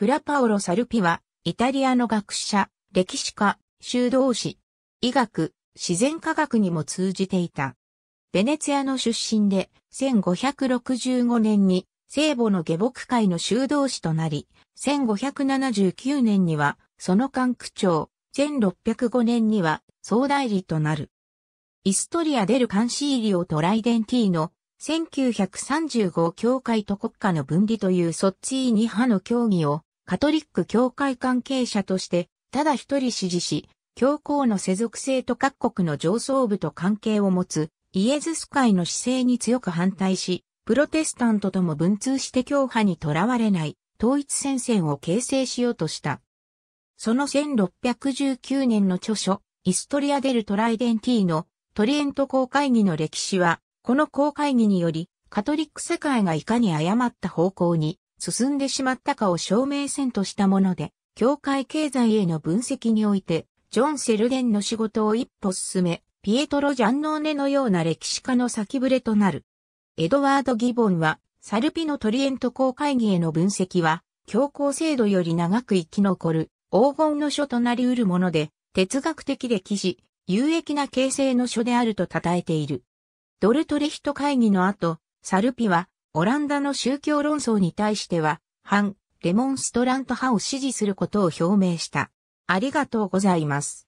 フラパオロ・サルピは、イタリアの学者、歴史家、修道士、医学、自然科学にも通じていた。ベネツィアの出身で、1565年に聖母の下僕会の修道士となり、1579年には、その管区長、1605年には総代理となる。イストリア・デル・カンシーリオ・とライデンティーの1935教会と国家の分離というそっちに派の教義をカトリック教会関係者として、ただ一人支持し、教皇の世俗性と各国の上層部と関係を持つ、イエズス会の姿勢に強く反対し、プロテスタントとも文通して教派にとらわれない、統一戦線を形成しようとした。その1619年の著書、イストリア・デル・トライデンティーのトリエント公会議の歴史は、この公会議により、カトリック世界がいかに誤った方向に進んでしまったかを証明せんとしたもので、教会経済への分析において、ジョン・セルデンの仕事を一歩進め、ピエトロ・ジャンノーネのような歴史家の先触れとなる。エドワード・ギボンは、サルピのトリエント公会議への分析は、教皇制度より長く生き残る黄金の書となり得るもので、哲学的で記事、有益な形成の書であると称えている。ドルトレヒト会議の後、サルピはオランダの宗教論争に対しては、反、レモンストラント派を支持することを表明した。ありがとうございます。